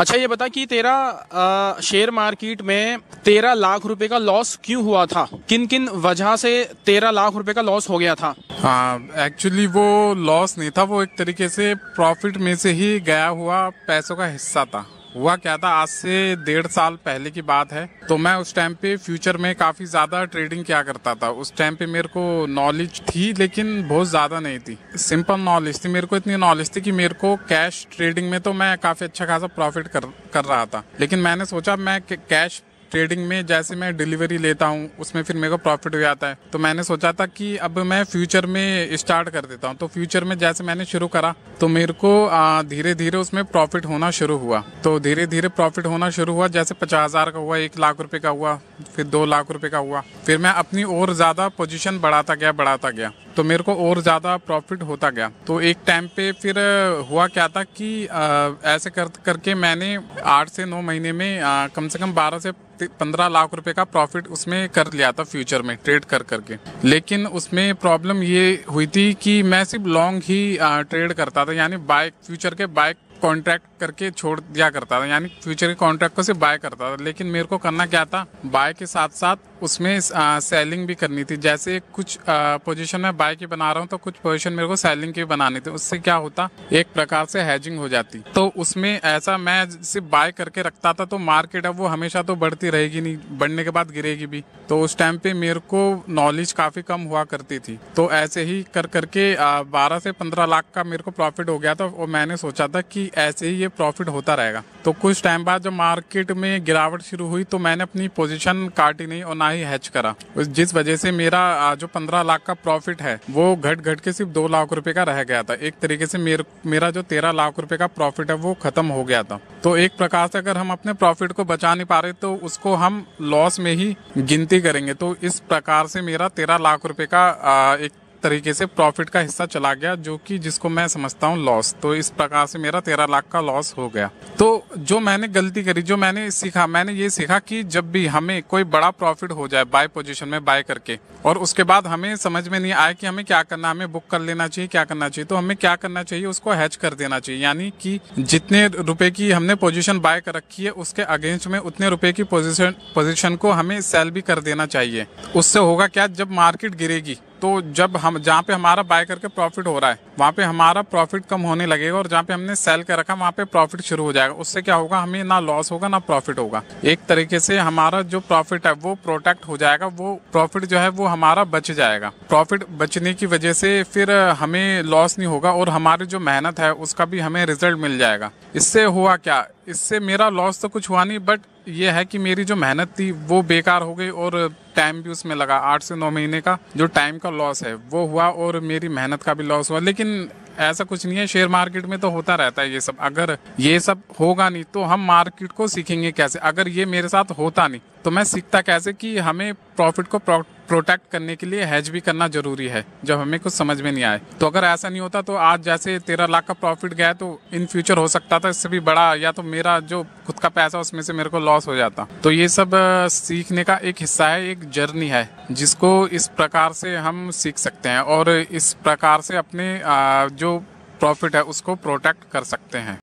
अच्छा ये बता कि तेरा शेयर मार्केट में तेरह लाख रुपए का लॉस क्यों हुआ था किन किन वजह से तेरह लाख रुपए का लॉस हो गया था एक्चुअली वो लॉस नहीं था वो एक तरीके से प्रॉफिट में से ही गया हुआ पैसों का हिस्सा था हुआ क्या था आज से डेढ़ साल पहले की बात है तो मैं उस टाइम पे फ्यूचर में काफ़ी ज़्यादा ट्रेडिंग किया करता था उस टाइम पे मेरे को नॉलेज थी लेकिन बहुत ज़्यादा नहीं थी सिंपल नॉलेज थी मेरे को इतनी नॉलेज थी कि मेरे को कैश ट्रेडिंग में तो मैं काफ़ी अच्छा खासा प्रॉफिट कर कर रहा था लेकिन मैंने सोचा मैं कैश ट्रेडिंग में जैसे मैं डिलीवरी लेता हूँ उसमें फिर मेरे को प्रॉफिट हो जाता है तो मैंने सोचा था कि अब मैं फ्यूचर में स्टार्ट कर देता हूँ तो फ्यूचर में जैसे मैंने शुरू करा तो मेरे को धीरे धीरे उसमें प्रॉफिट होना शुरू हुआ तो धीरे धीरे प्रॉफिट होना शुरू हुआ जैसे पचास हजार का हुआ एक लाख रुपए का हुआ फिर दो लाख रुपए का हुआ फिर मैं अपनी और ज्यादा पोजिशन बढ़ाता गया बढ़ाता गया तो मेरे को और ज़्यादा प्रॉफिट होता गया तो एक टाइम पे फिर हुआ क्या था कि आ, ऐसे कर करके मैंने आठ से नौ महीने में आ, कम से कम बारह से पंद्रह लाख रुपए का प्रॉफिट उसमें कर लिया था फ्यूचर में ट्रेड कर करके लेकिन उसमें प्रॉब्लम ये हुई थी कि मैं सिर्फ लॉन्ग ही ट्रेड करता था यानी बाइक फ्यूचर के बाइक कॉन्ट्रैक्ट करके छोड़ दिया करता था यानी फ्यूचर के कॉन्ट्रैक्ट को सिर्फ बाय करता था लेकिन मेरे को करना क्या था बाय के साथ साथ उसमें सेलिंग भी करनी थी जैसे कुछ पोजीशन में बाय की बना रहा हूँ तो कुछ पोजीशन मेरे को सेलिंग की बनानी थी उससे क्या होता एक प्रकार से हैजिंग हो जाती तो उसमें ऐसा मैं सिर्फ बाय करके रखता था तो मार्केट अब वो हमेशा तो बढ़ती रहेगी नहीं बढ़ने के बाद गिरेगी भी तो उस टाइम पे मेरे को नॉलेज काफ़ी कम हुआ करती थी तो ऐसे ही कर करके बारह से पंद्रह लाख का मेरे को प्रॉफिट हो गया था और मैंने सोचा था कि ऐसे ही ये प्रॉफिट होता रहेगा तो कुछ टाइम बाद जब मार्केट में गिरावट शुरू हुई तो मैंने अपनी पोजिशन काटी नहीं और ना ही हैच करा जिस वजह से मेरा जो पंद्रह लाख का प्रॉफिट है वो घट घट के सिर्फ दो लाख रुपए का रह गया था एक तरीके से मेर, मेरा जो तेरह लाख रुपए का प्रॉफिट है वो खत्म हो गया था तो एक प्रकार से अगर हम अपने प्रॉफिट को बचा नहीं पा रहे तो उसको हम लॉस में ही गिनती करेंगे तो इस प्रकार से मेरा तेरह लाख रुपए का एक तरीके से प्रॉफिट का हिस्सा चला गया जो कि जिसको मैं समझता हूँ लॉस तो इस प्रकार से मेरा तेरह लाख का लॉस हो गया तो जो मैंने गलती करी जो मैंने सीखा मैंने ये सीखा कि जब भी हमें कोई बड़ा प्रॉफिट हो जाए बाय पोजीशन में बाय करके और उसके बाद हमें समझ में नहीं आए कि हमें क्या करना हमें बुक कर लेना चाहिए क्या करना चाहिए तो हमें क्या करना चाहिए उसको हैच कर देना चाहिए यानी कि जितने रुपए की हमने पोजिशन बाय कर रखी है उसके अगेंस्ट में उतने रुपए की पोजिशन को हमें सेल भी कर देना चाहिए उससे होगा क्या जब मार्केट गिरेगी तो जब हम जहाँ पे हमारा बाय करके प्रॉफिट हो रहा है वहाँ पे हमारा प्रॉफिट कम होने लगेगा और जहाँ पे हमने सेल कर रखा वहाँ पे प्रॉफिट शुरू हो जाएगा उससे क्या होगा हमें ना लॉस होगा ना प्रॉफिट होगा एक तरीके से हमारा जो प्रॉफिट है वो प्रोटेक्ट हो जाएगा वो प्रॉफिट जो है वो हमारा बच जाएगा प्रॉफिट बचने की वजह से फिर हमें लॉस नहीं होगा और हमारी जो मेहनत है उसका भी हमें रिजल्ट मिल जाएगा इससे हुआ क्या इससे मेरा लॉस तो कुछ हुआ नहीं बट ये है कि मेरी जो मेहनत थी वो बेकार हो गई और टाइम भी उसमें लगा आठ से नौ महीने का जो टाइम का लॉस है वो हुआ और मेरी मेहनत का भी लॉस हुआ लेकिन ऐसा कुछ नहीं है शेयर मार्केट में तो होता रहता है ये सब अगर ये सब होगा नहीं तो हम मार्केट को सीखेंगे कैसे अगर ये मेरे साथ होता नहीं तो मैं सीखता कैसे कि हमें प्रॉफिट को प्रोटेक्ट करने के लिए हैज भी करना जरूरी है जब हमें कुछ समझ में नहीं आए तो अगर ऐसा नहीं होता तो आज जैसे तेरह लाख का प्रॉफिट गया तो इन फ्यूचर हो सकता था इससे भी बड़ा या तो मेरा जो खुद का पैसा उसमें से मेरे को लॉस हो जाता तो ये सब सीखने का एक हिस्सा है एक जर्नी है जिसको इस प्रकार से हम सीख सकते हैं और इस प्रकार से अपने जो जो प्रॉफिट है उसको प्रोटेक्ट कर सकते हैं